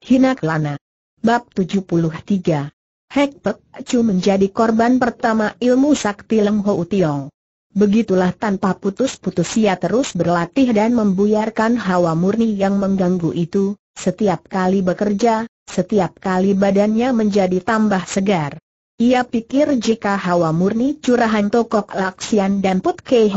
Hina Kelana. Bab 73. Hek Pek Chu menjadi korban pertama ilmu sakti Leng Ho Tiong. Begitulah tanpa putus-putus ia terus berlatih dan membuyarkan hawa murni yang mengganggu itu, setiap kali bekerja, setiap kali badannya menjadi tambah segar. Ia pikir jika hawa murni curahan Tokok Laksian dan Put Kei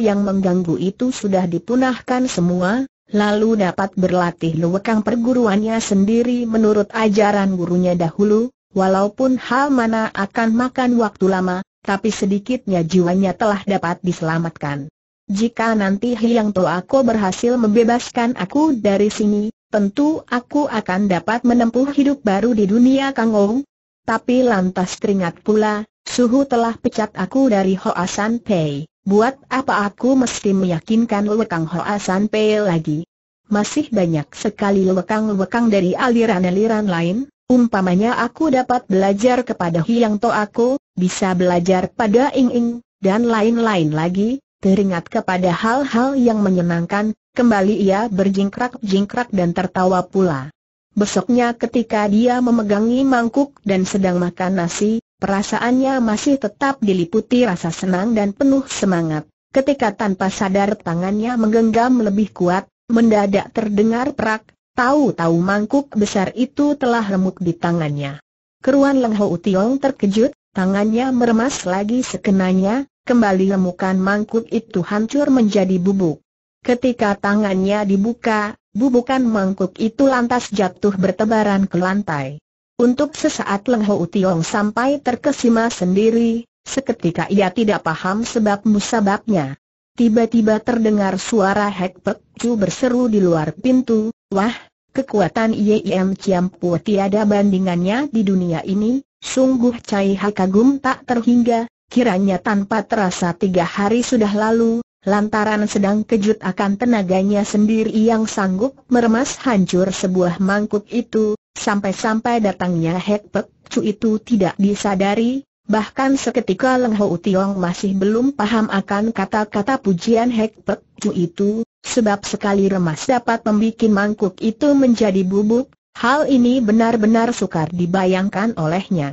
yang mengganggu itu sudah dipunahkan semua, lalu dapat berlatih lewekang perguruannya sendiri menurut ajaran gurunya dahulu, walaupun hal mana akan makan waktu lama, tapi sedikitnya jiwanya telah dapat diselamatkan. Jika nanti Hiang aku berhasil membebaskan aku dari sini, tentu aku akan dapat menempuh hidup baru di dunia Kangou. Tapi lantas teringat pula, suhu telah pecat aku dari Hoa San Pei. Buat apa aku mesti meyakinkan Lekang Hoa Pei lagi? Masih banyak sekali lekang-lekang dari aliran-aliran lain, umpamanya aku dapat belajar kepada Hiang To aku, bisa belajar pada Ing Ing, dan lain-lain lagi, teringat kepada hal-hal yang menyenangkan, kembali ia berjingkrak-jingkrak dan tertawa pula. Besoknya ketika dia memegangi mangkuk dan sedang makan nasi, Perasaannya masih tetap diliputi rasa senang dan penuh semangat. Ketika tanpa sadar tangannya menggenggam lebih kuat, mendadak terdengar perak, tahu-tahu mangkuk besar itu telah remuk di tangannya. Keruan Leng Ho Tiong terkejut, tangannya meremas lagi sekenanya, kembali lemukan mangkuk itu hancur menjadi bubuk. Ketika tangannya dibuka, bubukan mangkuk itu lantas jatuh bertebaran ke lantai. Untuk sesaat Leng Ho Tiong sampai terkesima sendiri, seketika ia tidak paham sebab musababnya. Tiba-tiba terdengar suara Hek Pek Chu berseru di luar pintu, Wah, kekuatan IEM Chiam Pu tiada bandingannya di dunia ini, sungguh Cai Hakagum tak terhingga, kiranya tanpa terasa tiga hari sudah lalu, lantaran sedang kejut akan tenaganya sendiri yang sanggup meremas hancur sebuah mangkuk itu, Sampai-sampai datangnya Hek Pek Chu itu tidak disadari, bahkan seketika Leng Ho Tiong masih belum paham akan kata-kata pujian Hek Pek Chu itu, sebab sekali remas dapat membuat mangkuk itu menjadi bubuk, hal ini benar-benar sukar dibayangkan olehnya.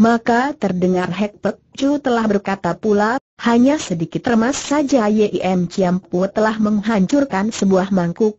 Maka terdengar Hek Pek Chu telah berkata pula, hanya sedikit remas saja Yim Ciampu telah menghancurkan sebuah mangkuk,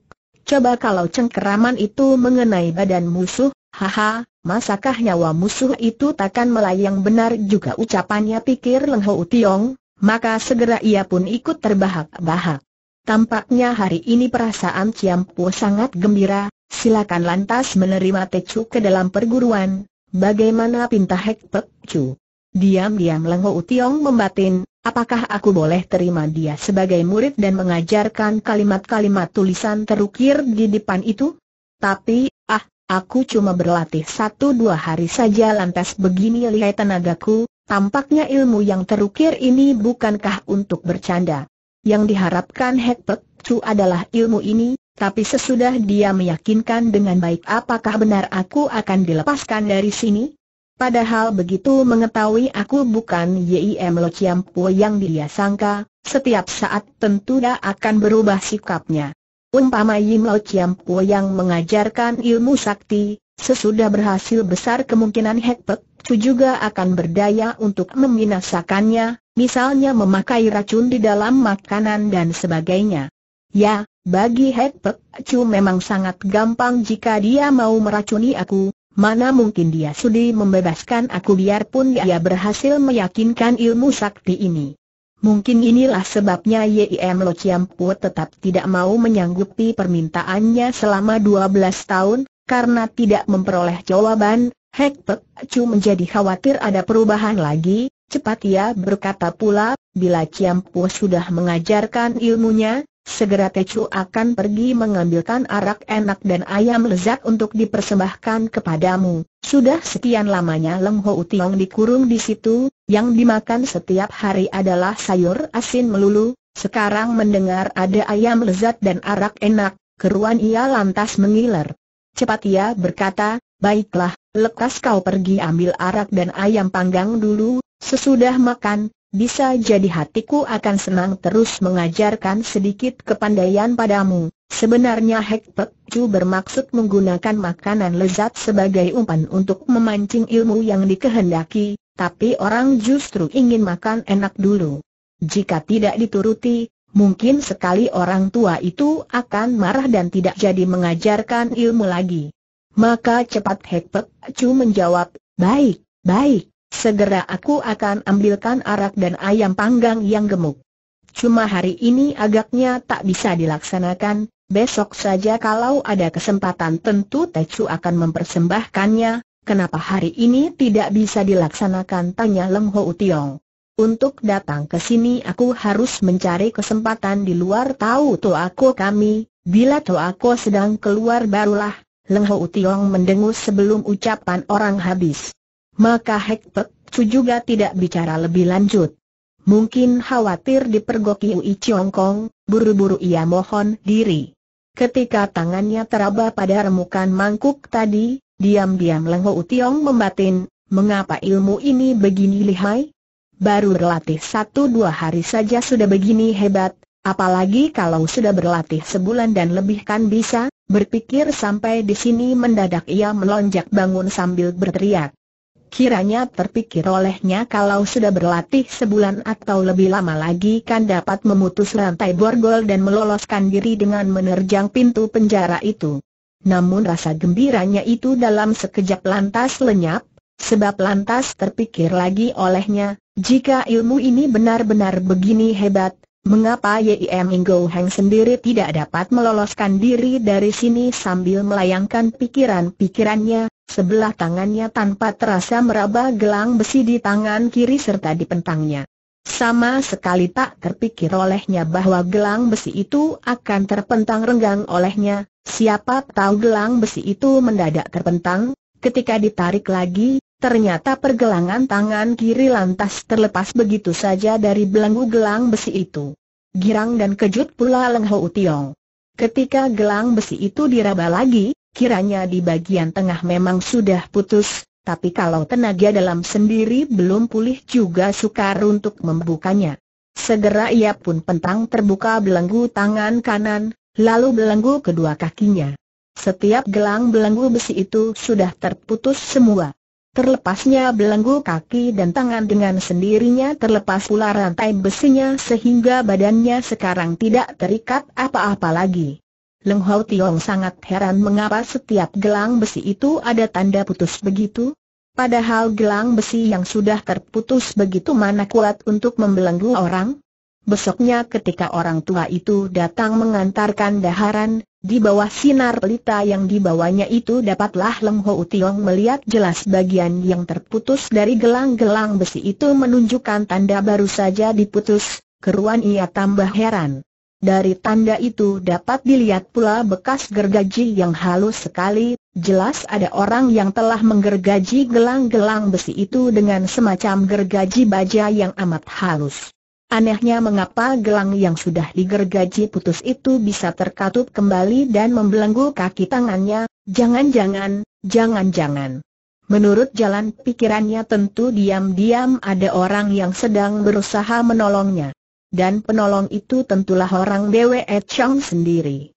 Coba kalau cengkeraman itu mengenai badan musuh, haha, masakah nyawa musuh itu takkan melayang benar juga ucapannya pikir Leng Ho Tiong, maka segera ia pun ikut terbahak-bahak. Tampaknya hari ini perasaan Ciam Po sangat gembira, silakan lantas menerima Te Chu ke dalam perguruan, bagaimana pinta Hek Pek Chu. Diam-diam Leng Ho Tiong membatin, Apakah aku boleh terima dia sebagai murid dan mengajarkan kalimat-kalimat tulisan terukir di depan itu? Tapi, ah, aku cuma berlatih satu dua hari saja lantas begini lihat tenagaku, tampaknya ilmu yang terukir ini bukankah untuk bercanda. Yang diharapkan Hek Pek Chu adalah ilmu ini, tapi sesudah dia meyakinkan dengan baik apakah benar aku akan dilepaskan dari sini? Padahal begitu mengetahui aku bukan Yim Lo Po yang dia sangka, setiap saat tentu dia akan berubah sikapnya. Umpama Yim Lo Po yang mengajarkan ilmu sakti, sesudah berhasil besar kemungkinan Hek Pek juga akan berdaya untuk membinasakannya, misalnya memakai racun di dalam makanan dan sebagainya. Ya, bagi Hek Pek memang sangat gampang jika dia mau meracuni aku, Mana mungkin dia sudi membebaskan aku biarpun dia berhasil meyakinkan ilmu sakti ini. Mungkin inilah sebabnya YIM Lo Chiampu tetap tidak mau menyanggupi permintaannya selama 12 tahun, karena tidak memperoleh jawaban, Hek Pek Chu menjadi khawatir ada perubahan lagi, cepat ia berkata pula, bila Chiampu sudah mengajarkan ilmunya, Segera Tecu akan pergi mengambilkan arak enak dan ayam lezat untuk dipersembahkan kepadamu. Sudah sekian lamanya Leng Ho Tiong dikurung di situ, yang dimakan setiap hari adalah sayur asin melulu. Sekarang mendengar ada ayam lezat dan arak enak, keruan ia lantas mengiler. Cepat ia berkata, baiklah, lekas kau pergi ambil arak dan ayam panggang dulu, sesudah makan, bisa jadi hatiku akan senang terus mengajarkan sedikit kepandaian padamu. Sebenarnya Hek Pek Chu bermaksud menggunakan makanan lezat sebagai umpan untuk memancing ilmu yang dikehendaki, tapi orang justru ingin makan enak dulu. Jika tidak dituruti, mungkin sekali orang tua itu akan marah dan tidak jadi mengajarkan ilmu lagi. Maka cepat Hek Pek Chu menjawab, baik, baik. Segera aku akan ambilkan arak dan ayam panggang yang gemuk. Cuma hari ini agaknya tak bisa dilaksanakan, besok saja kalau ada kesempatan tentu Tecu akan mempersembahkannya, kenapa hari ini tidak bisa dilaksanakan tanya Leng Ho Tiong. Untuk datang ke sini aku harus mencari kesempatan di luar tahu Toako kami, bila Toako sedang keluar barulah, Leng Ho Tiong mendengus sebelum ucapan orang habis. Maka Hek Pek Cu juga tidak bicara lebih lanjut. Mungkin khawatir dipergoki Ui Chiong Kong, buru-buru ia mohon diri. Ketika tangannya teraba pada remukan mangkuk tadi, diam-diam Leng Ho Tiong membatin, mengapa ilmu ini begini lihai? Baru berlatih satu dua hari saja sudah begini hebat, apalagi kalau sudah berlatih sebulan dan lebih kan bisa, berpikir sampai di sini mendadak ia melonjak bangun sambil berteriak. Kiranya terpikir olehnya kalau sudah berlatih sebulan atau lebih lama lagi kan dapat memutus rantai borgol dan meloloskan diri dengan menerjang pintu penjara itu. Namun rasa gembiranya itu dalam sekejap lantas lenyap, sebab lantas terpikir lagi olehnya, jika ilmu ini benar-benar begini hebat, Mengapa Yim Inggo Heng sendiri tidak dapat meloloskan diri dari sini sambil melayangkan pikiran-pikirannya, sebelah tangannya tanpa terasa meraba gelang besi di tangan kiri serta di pentangnya. Sama sekali tak terpikir olehnya bahwa gelang besi itu akan terpentang renggang olehnya, siapa tahu gelang besi itu mendadak terpentang, ketika ditarik lagi, Ternyata pergelangan tangan kiri lantas terlepas begitu saja dari belenggu gelang besi itu. Girang dan kejut pula Leng Ho Tiong. Ketika gelang besi itu diraba lagi, kiranya di bagian tengah memang sudah putus, tapi kalau tenaga dalam sendiri belum pulih juga sukar untuk membukanya. Segera ia pun pentang terbuka belenggu tangan kanan, lalu belenggu kedua kakinya. Setiap gelang belenggu besi itu sudah terputus semua. Terlepasnya belenggu kaki dan tangan dengan sendirinya terlepas pula rantai besinya sehingga badannya sekarang tidak terikat apa-apa lagi. Leng Hau Tiong sangat heran mengapa setiap gelang besi itu ada tanda putus begitu. Padahal gelang besi yang sudah terputus begitu mana kuat untuk membelenggu orang? Besoknya ketika orang tua itu datang mengantarkan daharan, di bawah sinar pelita yang dibawanya itu dapatlah Leng Ho Tiong melihat jelas bagian yang terputus dari gelang-gelang besi itu menunjukkan tanda baru saja diputus, keruan ia tambah heran. Dari tanda itu dapat dilihat pula bekas gergaji yang halus sekali, jelas ada orang yang telah menggergaji gelang-gelang besi itu dengan semacam gergaji baja yang amat halus. Anehnya mengapa gelang yang sudah digergaji putus itu bisa terkatup kembali dan membelenggu kaki tangannya, jangan-jangan, jangan-jangan. Menurut jalan pikirannya tentu diam-diam ada orang yang sedang berusaha menolongnya. Dan penolong itu tentulah orang BWE Chang sendiri.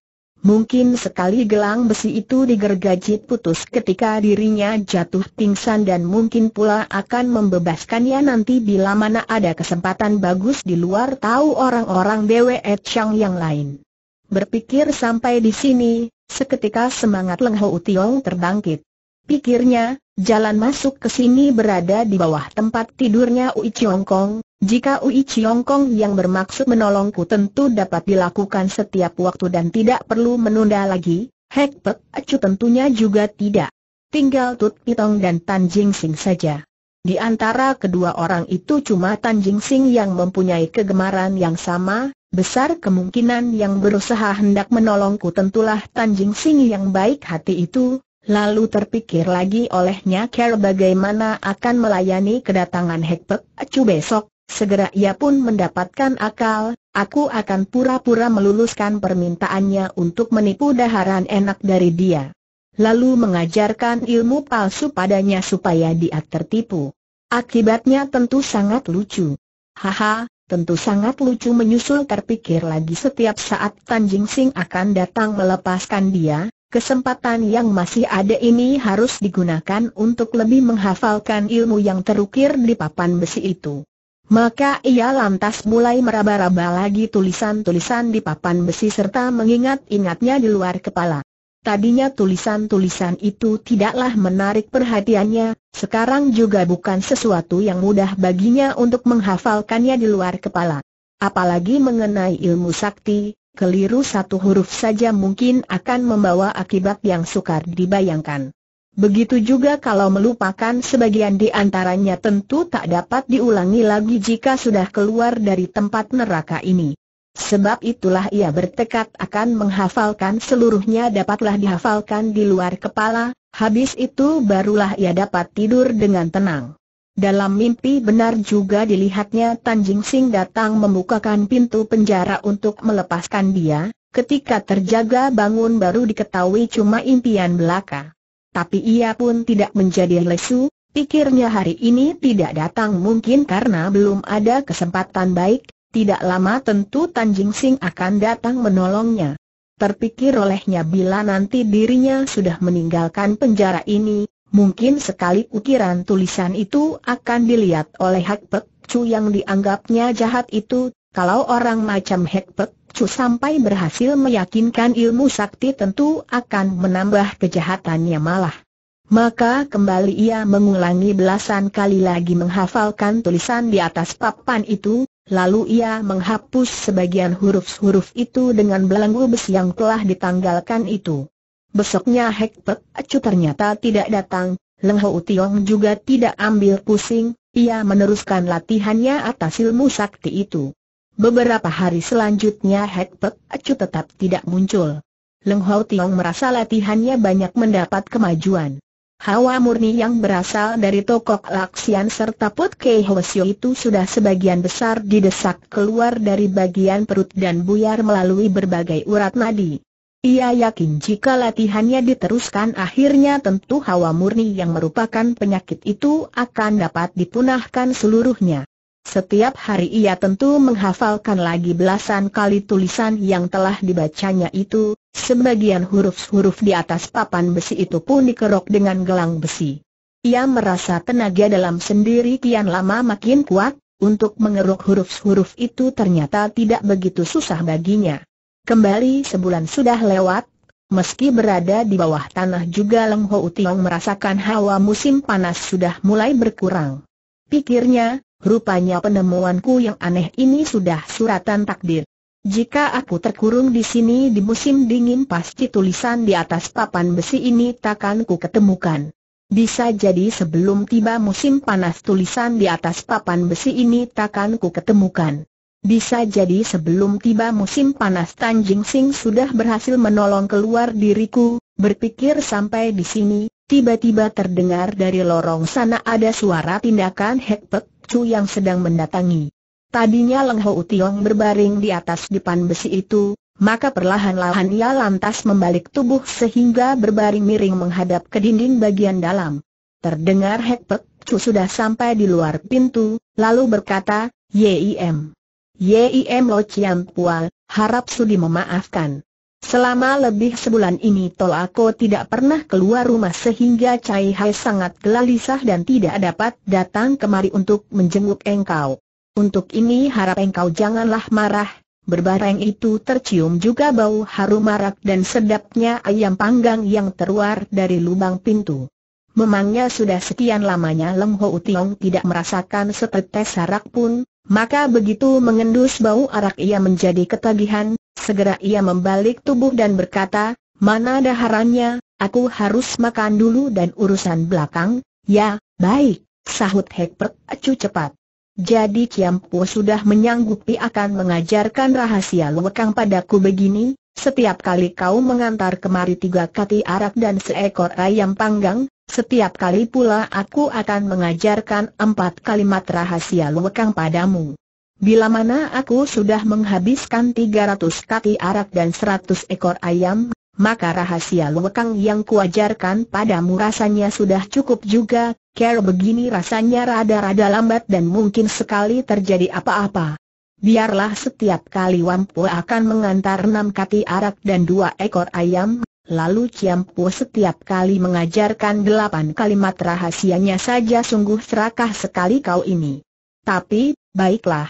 Mungkin sekali gelang besi itu digergaji putus ketika dirinya jatuh pingsan dan mungkin pula akan membebaskannya nanti bila mana ada kesempatan bagus di luar tahu orang-orang Dewe Chang yang lain. Berpikir sampai di sini, seketika semangat Leng Ho Tiong terbangkit. Pikirnya, Jalan masuk ke sini berada di bawah tempat tidurnya Ui Chiong Kong, jika Ui Chiong Kong yang bermaksud menolongku tentu dapat dilakukan setiap waktu dan tidak perlu menunda lagi, Hek Pek Acu tentunya juga tidak. Tinggal Tut Pitong dan Tan Jing Sing saja. Di antara kedua orang itu cuma Tan Jing Sing yang mempunyai kegemaran yang sama, besar kemungkinan yang berusaha hendak menolongku tentulah Tan Jing Sing yang baik hati itu, Lalu terpikir lagi olehnya Carol bagaimana akan melayani kedatangan Hekpek Acu besok, segera ia pun mendapatkan akal, aku akan pura-pura meluluskan permintaannya untuk menipu daharan enak dari dia. Lalu mengajarkan ilmu palsu padanya supaya dia tertipu. Akibatnya tentu sangat lucu. Haha, tentu sangat lucu menyusul terpikir lagi setiap saat Tanjing Sing akan datang melepaskan dia, Kesempatan yang masih ada ini harus digunakan untuk lebih menghafalkan ilmu yang terukir di papan besi itu. Maka ia lantas mulai meraba-raba lagi tulisan-tulisan di papan besi serta mengingat-ingatnya di luar kepala. Tadinya tulisan-tulisan itu tidaklah menarik perhatiannya, sekarang juga bukan sesuatu yang mudah baginya untuk menghafalkannya di luar kepala. Apalagi mengenai ilmu sakti, keliru satu huruf saja mungkin akan membawa akibat yang sukar dibayangkan. Begitu juga kalau melupakan sebagian di antaranya tentu tak dapat diulangi lagi jika sudah keluar dari tempat neraka ini. Sebab itulah ia bertekad akan menghafalkan seluruhnya dapatlah dihafalkan di luar kepala, habis itu barulah ia dapat tidur dengan tenang. Dalam mimpi benar juga dilihatnya Tan Jing Sing datang membukakan pintu penjara untuk melepaskan dia, ketika terjaga bangun baru diketahui cuma impian belaka. Tapi ia pun tidak menjadi lesu, pikirnya hari ini tidak datang mungkin karena belum ada kesempatan baik, tidak lama tentu Tan Jing Sing akan datang menolongnya. Terpikir olehnya bila nanti dirinya sudah meninggalkan penjara ini, Mungkin sekali ukiran tulisan itu akan dilihat oleh Hek Pek Chu yang dianggapnya jahat itu, kalau orang macam Hek Pek Chu sampai berhasil meyakinkan ilmu sakti tentu akan menambah kejahatannya malah. Maka kembali ia mengulangi belasan kali lagi menghafalkan tulisan di atas papan itu, lalu ia menghapus sebagian huruf-huruf itu dengan belenggu besi yang telah ditanggalkan itu. Besoknya Hek Pek Acu ternyata tidak datang, Leng Ho Tiong juga tidak ambil pusing, ia meneruskan latihannya atas ilmu sakti itu. Beberapa hari selanjutnya Hek Pek Acu tetap tidak muncul. Leng Ho Tiong merasa latihannya banyak mendapat kemajuan. Hawa murni yang berasal dari tokok Laksian serta Put Kei Hwasyo itu sudah sebagian besar didesak keluar dari bagian perut dan buyar melalui berbagai urat nadi. Ia yakin jika latihannya diteruskan akhirnya tentu hawa murni yang merupakan penyakit itu akan dapat dipunahkan seluruhnya. Setiap hari ia tentu menghafalkan lagi belasan kali tulisan yang telah dibacanya itu, sebagian huruf-huruf di atas papan besi itu pun dikerok dengan gelang besi. Ia merasa tenaga dalam sendiri kian lama makin kuat, untuk mengeruk huruf-huruf itu ternyata tidak begitu susah baginya. Kembali sebulan sudah lewat, meski berada di bawah tanah juga Leng Ho Utiong merasakan hawa musim panas sudah mulai berkurang. Pikirnya, rupanya penemuanku yang aneh ini sudah suratan takdir. Jika aku terkurung di sini di musim dingin pasti tulisan di atas papan besi ini takkan ku ketemukan. Bisa jadi sebelum tiba musim panas tulisan di atas papan besi ini takkan ku ketemukan. Bisa jadi sebelum tiba musim panas Tan Jing Sing sudah berhasil menolong keluar diriku, berpikir sampai di sini, tiba-tiba terdengar dari lorong sana ada suara tindakan Hek Pek Chu yang sedang mendatangi. Tadinya Leng Ho Tiong berbaring di atas dipan besi itu, maka perlahan-lahan ia lantas membalik tubuh sehingga berbaring miring menghadap ke dinding bagian dalam. Terdengar Hek Pek Chu sudah sampai di luar pintu, lalu berkata, YIM. Yim Lo Chiam Pua, harap sudi memaafkan. Selama lebih sebulan ini Tol Ako tidak pernah keluar rumah sehingga Cai Hai sangat gelisah dan tidak dapat datang kemari untuk menjenguk engkau. Untuk ini harap engkau janganlah marah, berbareng itu tercium juga bau harum marak dan sedapnya ayam panggang yang teruar dari lubang pintu. Memangnya sudah sekian lamanya Leng Ho Tiong tidak merasakan setetes arak pun, maka begitu mengendus bau arak ia menjadi ketagihan, segera ia membalik tubuh dan berkata, mana daharannya, aku harus makan dulu dan urusan belakang, ya, baik, sahut Hek Pek Acu cepat. Jadi Kiam Po sudah menyanggupi akan mengajarkan rahasia lewekang padaku begini, setiap kali kau mengantar kemari tiga kati arak dan seekor ayam panggang, setiap kali pula aku akan mengajarkan empat kalimat rahasia luwekang padamu. Bila mana aku sudah menghabiskan tiga ratus kaki arak dan seratus ekor ayam, maka rahasia luwekang yang kuajarkan padamu rasanya sudah cukup juga, care begini rasanya rada-rada lambat dan mungkin sekali terjadi apa-apa. Biarlah setiap kali Wampu akan mengantar enam kati arak dan dua ekor ayam, Lalu Ciampu setiap kali mengajarkan delapan kalimat rahasianya saja sungguh serakah sekali kau ini. Tapi, baiklah.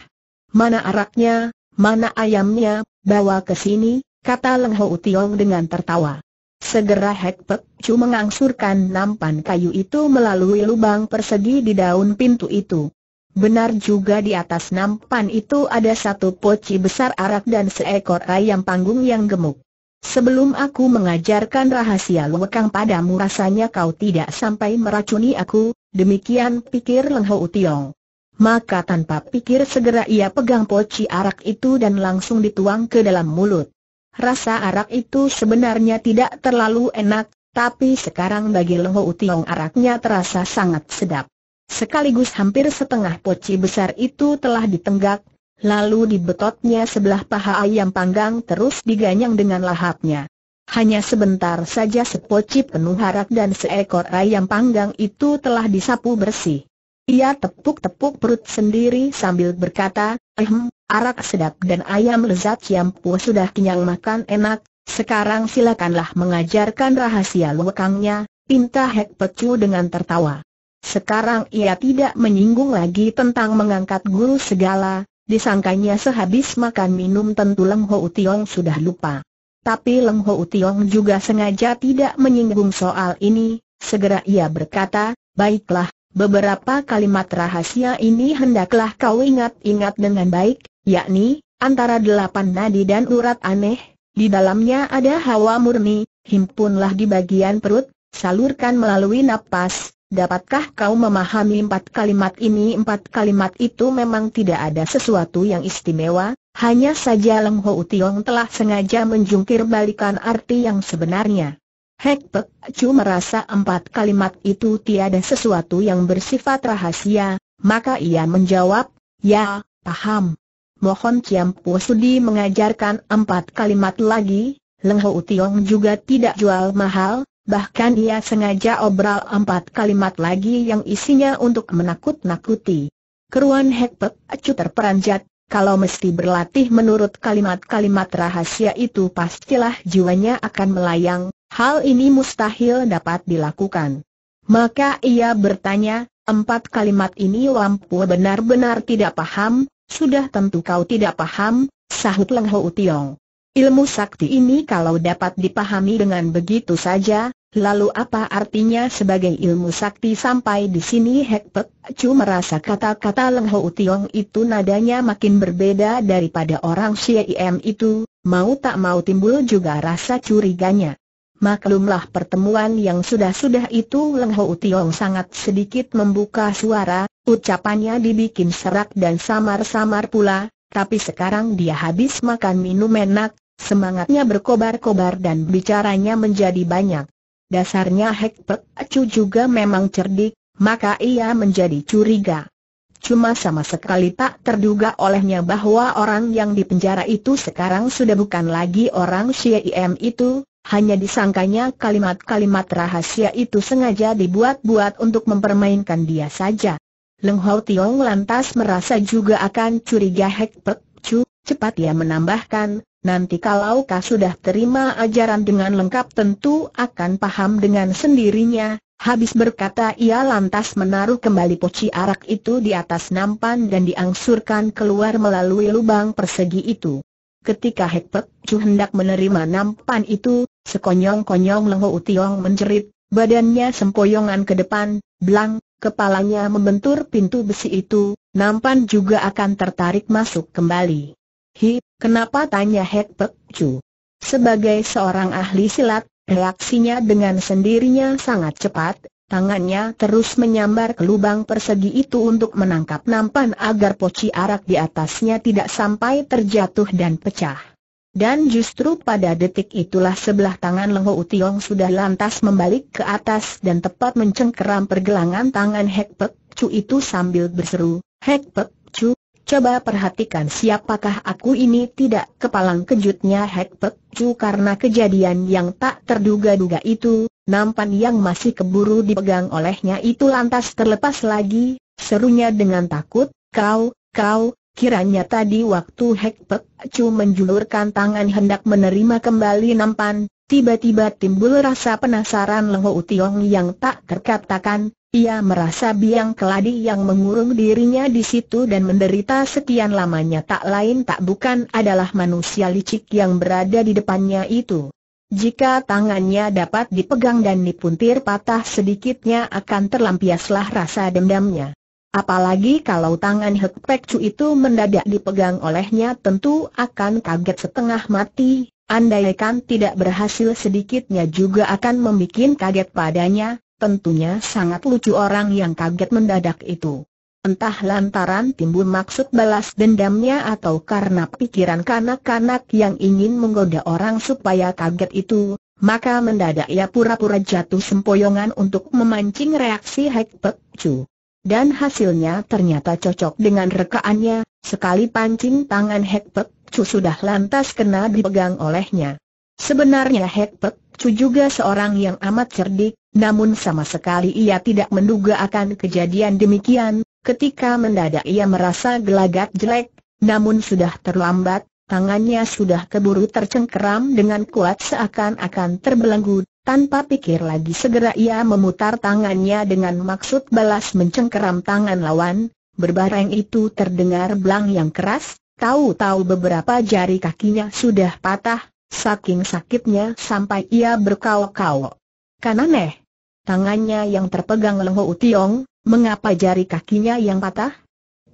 Mana araknya, mana ayamnya, bawa ke sini, kata Leng Ho Tiong dengan tertawa. Segera Hek Pek Chu mengangsurkan nampan kayu itu melalui lubang persegi di daun pintu itu. Benar juga di atas nampan itu ada satu poci besar arak dan seekor ayam panggung yang gemuk. Sebelum aku mengajarkan rahasia luwekang padamu rasanya kau tidak sampai meracuni aku, demikian pikir Leng Ho Tiong. Maka tanpa pikir segera ia pegang poci arak itu dan langsung dituang ke dalam mulut. Rasa arak itu sebenarnya tidak terlalu enak, tapi sekarang bagi Leng Ho Tiong araknya terasa sangat sedap. Sekaligus hampir setengah poci besar itu telah ditenggak, lalu dibetotnya sebelah paha ayam panggang terus diganyang dengan lahapnya. Hanya sebentar saja sepoci penuh harap dan seekor ayam panggang itu telah disapu bersih. Ia tepuk-tepuk perut sendiri sambil berkata, Ehm, arak sedap dan ayam lezat yang puas sudah kenyang makan enak, sekarang silakanlah mengajarkan rahasia lokangnya, pinta Hek Pecu dengan tertawa. Sekarang ia tidak menyinggung lagi tentang mengangkat guru segala, Disangkanya sehabis makan minum tentu Leng Ho Tiong sudah lupa. Tapi Leng Ho Tiong juga sengaja tidak menyinggung soal ini, segera ia berkata, baiklah, beberapa kalimat rahasia ini hendaklah kau ingat-ingat dengan baik, yakni, antara delapan nadi dan urat aneh, di dalamnya ada hawa murni, himpunlah di bagian perut, salurkan melalui napas, Dapatkah kau memahami empat kalimat ini? Empat kalimat itu memang tidak ada sesuatu yang istimewa, hanya saja Leng Ho Utiong telah sengaja menjungkir balikan arti yang sebenarnya. Hek Pek Chu merasa empat kalimat itu tiada sesuatu yang bersifat rahasia, maka ia menjawab, ya, paham. Mohon Ciam Po Sudi mengajarkan empat kalimat lagi, Leng Ho Utiong juga tidak jual mahal, bahkan ia sengaja obral empat kalimat lagi yang isinya untuk menakut-nakuti. Keruan Hekpek Acu terperanjat, kalau mesti berlatih menurut kalimat-kalimat rahasia itu pastilah jiwanya akan melayang, hal ini mustahil dapat dilakukan. Maka ia bertanya, empat kalimat ini Lampu benar-benar tidak paham, sudah tentu kau tidak paham, sahut Leng Ho Tiong. Ilmu sakti ini kalau dapat dipahami dengan begitu saja, lalu apa artinya sebagai ilmu sakti sampai di sini Hek Pek Chu merasa kata-kata Leng Ho Tiong itu nadanya makin berbeda daripada orang Siem itu, mau tak mau timbul juga rasa curiganya. Maklumlah pertemuan yang sudah-sudah itu Leng Ho Tiong sangat sedikit membuka suara, ucapannya dibikin serak dan samar-samar pula, tapi sekarang dia habis makan minum enak, Semangatnya berkobar-kobar dan bicaranya menjadi banyak. Dasarnya Hek Pek Acu juga memang cerdik, maka ia menjadi curiga. Cuma sama sekali tak terduga olehnya bahwa orang yang dipenjara itu sekarang sudah bukan lagi orang C.I.M itu, hanya disangkanya kalimat-kalimat rahasia itu sengaja dibuat-buat untuk mempermainkan dia saja. Leng Hau Tiong lantas merasa juga akan curiga Hek Pek Acu. Cepat ia menambahkan, nanti kalau kau sudah terima ajaran dengan lengkap tentu akan paham dengan sendirinya. Habis berkata ia lantas menaruh kembali poci arak itu di atas nampan dan diangsurkan keluar melalui lubang persegi itu. Ketika Hek Pek Chu hendak menerima nampan itu, sekonyong-konyong Leng Ho Tiong menjerit, badannya sempoyongan ke depan, belang, kepalanya membentur pintu besi itu, nampan juga akan tertarik masuk kembali. Hi, kenapa tanya Hek Pek Chu? Sebagai seorang ahli silat, reaksinya dengan sendirinya sangat cepat, tangannya terus menyambar ke lubang persegi itu untuk menangkap nampan agar poci arak di atasnya tidak sampai terjatuh dan pecah. Dan justru pada detik itulah sebelah tangan Lengho Utiong sudah lantas membalik ke atas dan tepat mencengkeram pergelangan tangan Hek Pek Chu itu sambil berseru, Hek Pek Coba perhatikan siapakah aku ini tidak kepalang kejutnya Hek Pek Chu karena kejadian yang tak terduga-duga itu, nampan yang masih keburu dipegang olehnya itu lantas terlepas lagi, serunya dengan takut, kau, kau, kiranya tadi waktu Hek Pek Chu menjulurkan tangan hendak menerima kembali nampan, tiba-tiba timbul rasa penasaran Lengho Utiong yang tak terkatakan, ia merasa biang keladi yang mengurung dirinya di situ dan menderita sekian lamanya tak lain tak bukan adalah manusia licik yang berada di depannya itu. Jika tangannya dapat dipegang dan dipuntir patah sedikitnya akan terlampiaslah rasa dendamnya. Apalagi kalau tangan Hek itu mendadak dipegang olehnya tentu akan kaget setengah mati, andaikan tidak berhasil sedikitnya juga akan membuat kaget padanya, Tentunya sangat lucu orang yang kaget mendadak itu. Entah lantaran timbul maksud balas dendamnya atau karena pikiran kanak-kanak yang ingin menggoda orang supaya kaget itu, maka mendadak ia pura-pura jatuh sempoyongan untuk memancing reaksi Hek Pek Chu. Dan hasilnya ternyata cocok dengan rekaannya, sekali pancing tangan Hek Pek Chu sudah lantas kena dipegang olehnya. Sebenarnya Hek Pek Chu juga seorang yang amat cerdik, namun sama sekali ia tidak menduga akan kejadian demikian, ketika mendadak ia merasa gelagat jelek, namun sudah terlambat, tangannya sudah keburu tercengkeram dengan kuat seakan-akan terbelenggu, tanpa pikir lagi segera ia memutar tangannya dengan maksud balas mencengkeram tangan lawan, berbareng itu terdengar belang yang keras, tahu-tahu beberapa jari kakinya sudah patah, saking sakitnya sampai ia berkau-kau. Kananeh, tangannya yang terpegang Lengho Utiong, mengapa jari kakinya yang patah?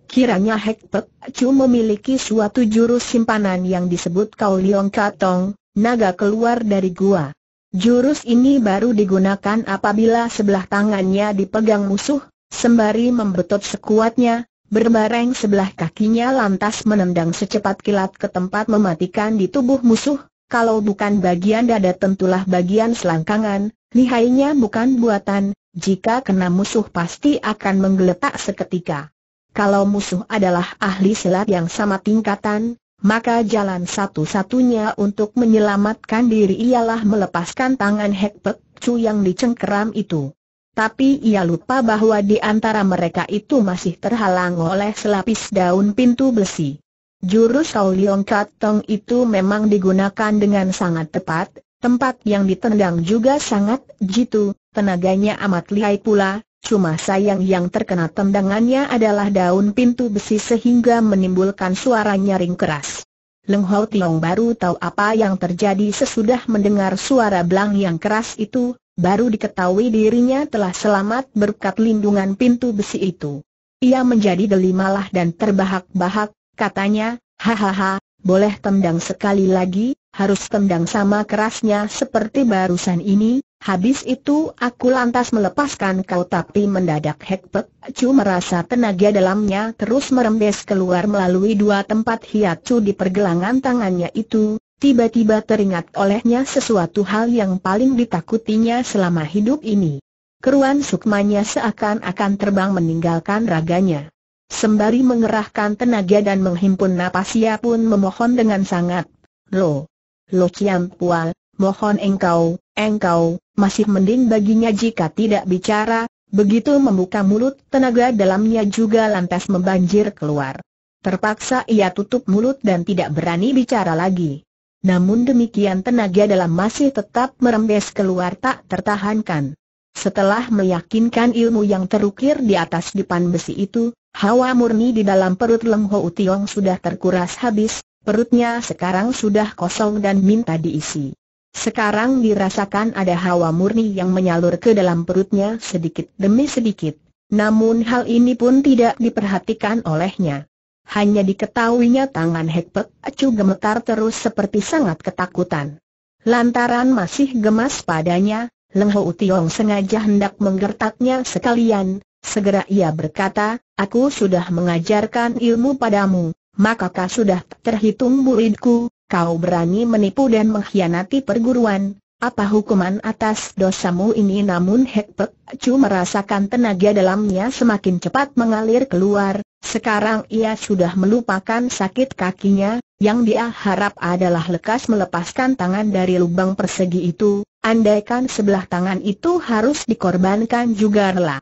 Kiranya Hek Pek Chu memiliki suatu jurus simpanan yang disebut Kau Liong Katong, naga keluar dari gua. Jurus ini baru digunakan apabila sebelah tangannya dipegang musuh, sembari membetot sekuatnya, berbareng sebelah kakinya lantas menendang secepat kilat ke tempat mematikan di tubuh musuh, kalau bukan bagian dada tentulah bagian selangkangan, Lihainya bukan buatan, jika kena musuh pasti akan menggeletak seketika. Kalau musuh adalah ahli silat yang sama tingkatan, maka jalan satu-satunya untuk menyelamatkan diri ialah melepaskan tangan Hek Pek Chu yang dicengkeram itu. Tapi ia lupa bahwa di antara mereka itu masih terhalang oleh selapis daun pintu besi. Jurus Kau Leong Katong itu memang digunakan dengan sangat tepat, Tempat yang ditendang juga sangat jitu, tenaganya amat lihai pula, cuma sayang yang terkena tendangannya adalah daun pintu besi sehingga menimbulkan suara nyaring keras. Leng Hau Tiong baru tahu apa yang terjadi sesudah mendengar suara belang yang keras itu, baru diketahui dirinya telah selamat berkat lindungan pintu besi itu. Ia menjadi gelimalah dan terbahak-bahak, katanya, hahaha, boleh tendang sekali lagi, harus tendang sama kerasnya seperti barusan ini, habis itu aku lantas melepaskan kau tapi mendadak Hekpek cu merasa tenaga dalamnya terus merembes keluar melalui dua tempat hiat cu di pergelangan tangannya itu, tiba-tiba teringat olehnya sesuatu hal yang paling ditakutinya selama hidup ini. Keruan sukmanya seakan-akan terbang meninggalkan raganya. Sembari mengerahkan tenaga dan menghimpun napas ia pun memohon dengan sangat, Loh, Lo Chiang Pual, mohon engkau, engkau, masih mending baginya jika tidak bicara, begitu membuka mulut tenaga dalamnya juga lantas membanjir keluar. Terpaksa ia tutup mulut dan tidak berani bicara lagi. Namun demikian tenaga dalam masih tetap merembes keluar tak tertahankan. Setelah meyakinkan ilmu yang terukir di atas dipan besi itu, hawa murni di dalam perut Leng Ho Tiong sudah terkuras habis, Perutnya sekarang sudah kosong dan minta diisi. Sekarang dirasakan ada hawa murni yang menyalur ke dalam perutnya sedikit demi sedikit. Namun hal ini pun tidak diperhatikan olehnya. Hanya diketahuinya tangan Hekpek Acu gemetar terus seperti sangat ketakutan. Lantaran masih gemas padanya, Leng Ho Tiong sengaja hendak menggertaknya sekalian. Segera ia berkata, aku sudah mengajarkan ilmu padamu, maka kau sudah terhitung muridku, kau berani menipu dan mengkhianati perguruan, apa hukuman atas dosamu ini namun Hek Pek Chu merasakan tenaga dalamnya semakin cepat mengalir keluar, sekarang ia sudah melupakan sakit kakinya, yang dia harap adalah lekas melepaskan tangan dari lubang persegi itu, andaikan sebelah tangan itu harus dikorbankan juga rela.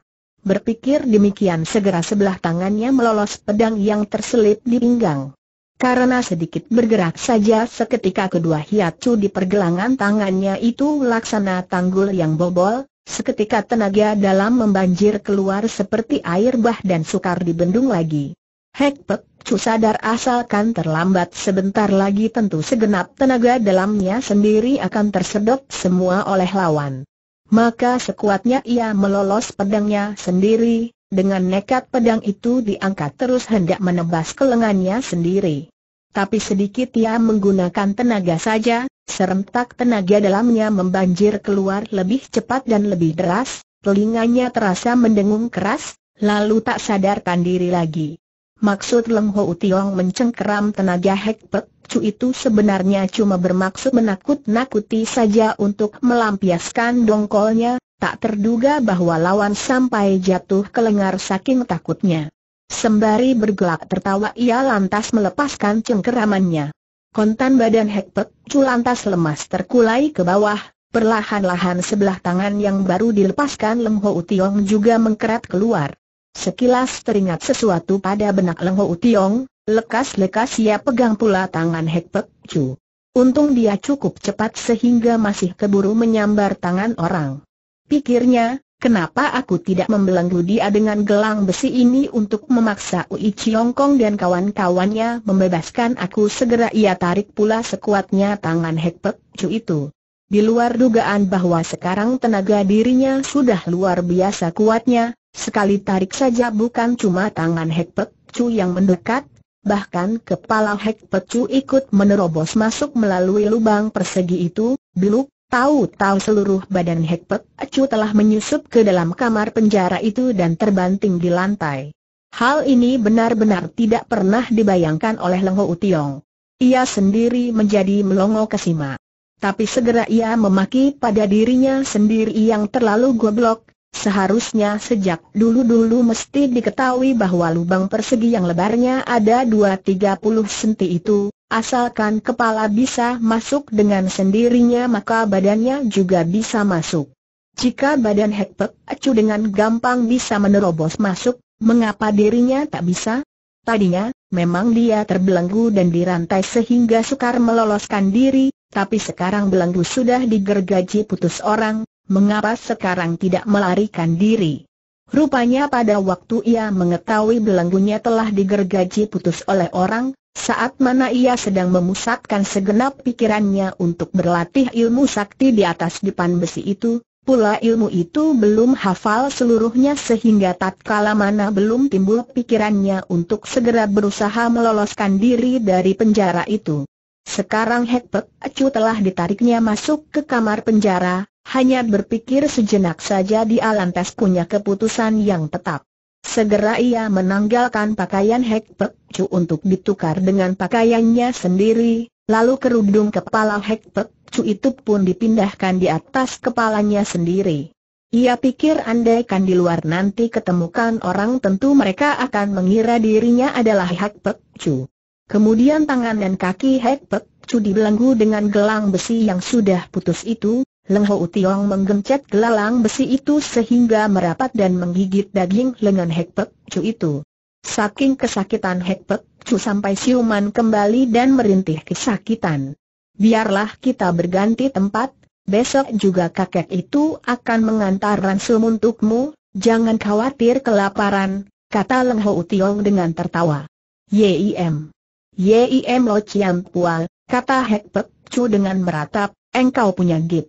Berpikir demikian segera sebelah tangannya melolos pedang yang terselip di pinggang. Karena sedikit bergerak saja seketika kedua hiatsu di pergelangan tangannya itu laksana tanggul yang bobol, seketika tenaga dalam membanjir keluar seperti air bah dan sukar dibendung lagi. Hek Pek Cu sadar asalkan terlambat sebentar lagi tentu segenap tenaga dalamnya sendiri akan tersedot semua oleh lawan. Maka sekuatnya ia melolos pedangnya sendiri, dengan nekat pedang itu diangkat terus hendak menebas ke lengannya sendiri. Tapi sedikit ia menggunakan tenaga saja, serentak tenaga dalamnya membanjir keluar lebih cepat dan lebih deras, telinganya terasa mendengung keras, lalu tak sadarkan diri lagi. Maksud leng Ho Tiong mencengkeram tenaga Hek Pek, Cu itu sebenarnya cuma bermaksud menakut-nakuti saja untuk melampiaskan dongkolnya, tak terduga bahwa lawan sampai jatuh ke lengar saking takutnya. Sembari bergelak tertawa ia lantas melepaskan cengkeramannya. Kontan badan Hekpek Cu lantas lemas terkulai ke bawah, perlahan-lahan sebelah tangan yang baru dilepaskan Leng Ho Tiong juga mengkerat keluar. Sekilas teringat sesuatu pada benak Leng Ho Tiong, Lekas-lekas ia ya pegang pula tangan Hek Pek Chu. Untung dia cukup cepat sehingga masih keburu menyambar tangan orang. Pikirnya, kenapa aku tidak membelenggu dia dengan gelang besi ini untuk memaksa Ui Chiong Kong dan kawan-kawannya membebaskan aku segera ia tarik pula sekuatnya tangan Hek Pek Chu itu. Di luar dugaan bahwa sekarang tenaga dirinya sudah luar biasa kuatnya, sekali tarik saja bukan cuma tangan Hek Pek Chu yang mendekat, bahkan kepala Hek Pecu ikut menerobos masuk melalui lubang persegi itu, biluk, tahu-tahu seluruh badan Hek Pecu telah menyusup ke dalam kamar penjara itu dan terbanting di lantai. Hal ini benar-benar tidak pernah dibayangkan oleh Leng Ho Tiong. Ia sendiri menjadi melongo kesima. Tapi segera ia memaki pada dirinya sendiri yang terlalu goblok, Seharusnya sejak dulu-dulu mesti diketahui bahwa lubang persegi yang lebarnya ada 2-30 cm itu, asalkan kepala bisa masuk dengan sendirinya maka badannya juga bisa masuk. Jika badan hekpek acuh Acu dengan gampang bisa menerobos masuk, mengapa dirinya tak bisa? Tadinya, memang dia terbelenggu dan dirantai sehingga sukar meloloskan diri, tapi sekarang belenggu sudah digergaji putus orang, mengapa sekarang tidak melarikan diri? Rupanya pada waktu ia mengetahui belenggunya telah digergaji putus oleh orang, saat mana ia sedang memusatkan segenap pikirannya untuk berlatih ilmu sakti di atas dipan besi itu, Pula ilmu itu belum hafal seluruhnya sehingga tatkala mana belum timbul pikirannya untuk segera berusaha meloloskan diri dari penjara itu. Sekarang Hekpek Acu telah ditariknya masuk ke kamar penjara, hanya berpikir sejenak saja di tes punya keputusan yang tetap. Segera ia menanggalkan pakaian Hek Pek Cu untuk ditukar dengan pakaiannya sendiri, lalu kerudung kepala Hek Pek Cu itu pun dipindahkan di atas kepalanya sendiri. Ia pikir andaikan di luar nanti ketemukan orang tentu mereka akan mengira dirinya adalah Hek Pek Cu. Kemudian tangan dan kaki Hek Pek Cu dibelenggu dengan gelang besi yang sudah putus itu, Leng Ho Tiong menggencet gelalang besi itu sehingga merapat dan menggigit daging lengan Hek Pek Chu itu. Saking kesakitan Hek Pek Chu sampai siuman kembali dan merintih kesakitan. Biarlah kita berganti tempat, besok juga kakek itu akan mengantar ransum untukmu, jangan khawatir kelaparan, kata Leng Ho Tiong dengan tertawa. YIM. YIM Lo Chiam Pual, kata Hek Pek Chu dengan meratap, engkau punya git.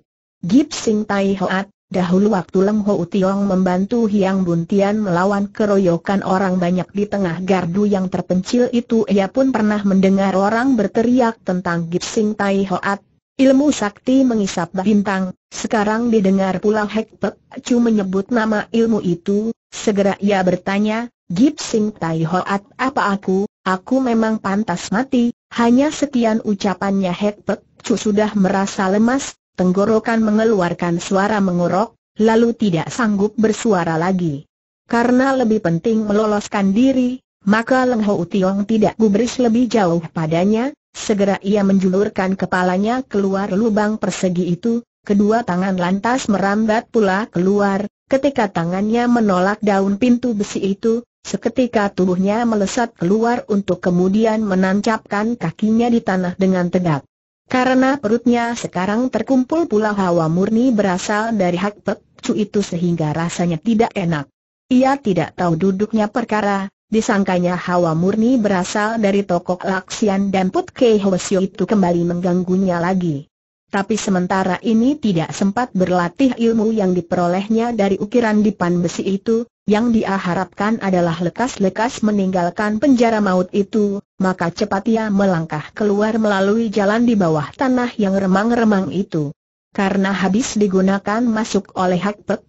Gip Gipsing Tai Hoat, dahulu waktu Leng Ho Utiong membantu Hiang Buntian melawan keroyokan orang banyak di tengah gardu yang terpencil itu ia pun pernah mendengar orang berteriak tentang Gip Gipsing Tai Hoat, Ilmu sakti mengisap bintang, sekarang didengar pula Hek Pek Chu menyebut nama ilmu itu, segera ia bertanya, Gip Sing Tai Hoat apa aku, aku memang pantas mati, hanya sekian ucapannya Hek Pek Chu sudah merasa lemas, tenggorokan mengeluarkan suara mengorok, lalu tidak sanggup bersuara lagi. Karena lebih penting meloloskan diri, maka Leng Ho Tiong tidak gubris lebih jauh padanya, segera ia menjulurkan kepalanya keluar lubang persegi itu, kedua tangan lantas merambat pula keluar, ketika tangannya menolak daun pintu besi itu, seketika tubuhnya melesat keluar untuk kemudian menancapkan kakinya di tanah dengan tegak. Karena perutnya sekarang terkumpul pula hawa murni berasal dari hak pek cu itu sehingga rasanya tidak enak. Ia tidak tahu duduknya perkara, disangkanya hawa murni berasal dari tokok Laksian dan Put Kei itu kembali mengganggunya lagi. Tapi sementara ini tidak sempat berlatih ilmu yang diperolehnya dari ukiran dipan besi itu, yang dia harapkan adalah lekas-lekas meninggalkan penjara maut itu, maka cepat ia melangkah keluar melalui jalan di bawah tanah yang remang-remang itu. Karena habis digunakan masuk oleh Hak Pek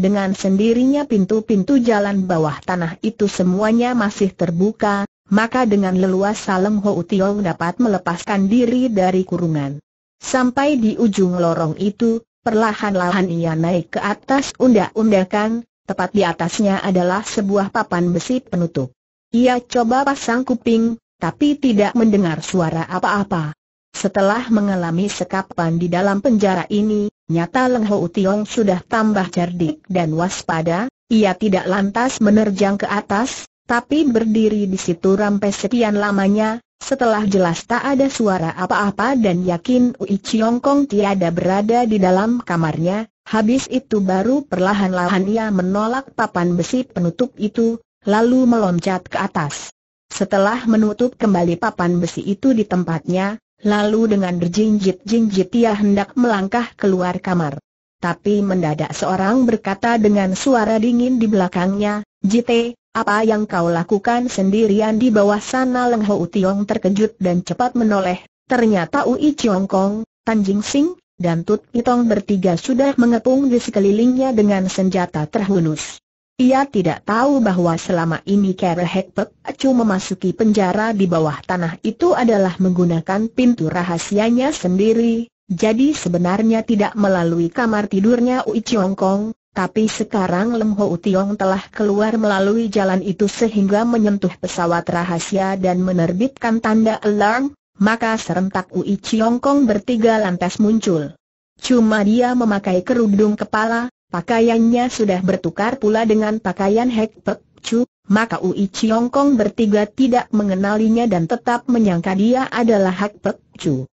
dengan sendirinya pintu-pintu jalan bawah tanah itu semuanya masih terbuka, maka dengan leluasa Leng Ho Utiong dapat melepaskan diri dari kurungan. Sampai di ujung lorong itu, perlahan-lahan ia naik ke atas undak-undakan, Tepat di atasnya adalah sebuah papan besi penutup. Ia coba pasang kuping, tapi tidak mendengar suara apa-apa. Setelah mengalami sekapan di dalam penjara ini, nyata Leng Ho Tiong sudah tambah cerdik dan waspada, ia tidak lantas menerjang ke atas, tapi berdiri di situ rampai sekian lamanya, setelah jelas tak ada suara apa-apa dan yakin Ui Chiong Kong tiada berada di dalam kamarnya, Habis itu baru perlahan-lahan ia menolak papan besi penutup itu, lalu meloncat ke atas. Setelah menutup kembali papan besi itu di tempatnya, lalu dengan berjinjit-jinjit ia hendak melangkah keluar kamar. Tapi mendadak seorang berkata dengan suara dingin di belakangnya, Jite, apa yang kau lakukan sendirian di bawah sana Leng Ho Tiong terkejut dan cepat menoleh, ternyata Ui Chiong Kong, Jing Sing, dan Tut Pitong bertiga sudah mengepung di sekelilingnya dengan senjata terhunus. Ia tidak tahu bahwa selama ini Kerehek Pek Acu memasuki penjara di bawah tanah itu adalah menggunakan pintu rahasianya sendiri, jadi sebenarnya tidak melalui kamar tidurnya Ui Chiong Kong, tapi sekarang Lem Ho Tiong telah keluar melalui jalan itu sehingga menyentuh pesawat rahasia dan menerbitkan tanda alarm, maka serentak Ui Kong bertiga lantas muncul. Cuma dia memakai kerudung kepala, pakaiannya sudah bertukar pula dengan pakaian Hek Pek Chu, maka Ui Kong bertiga tidak mengenalinya dan tetap menyangka dia adalah Hek Pek Chu.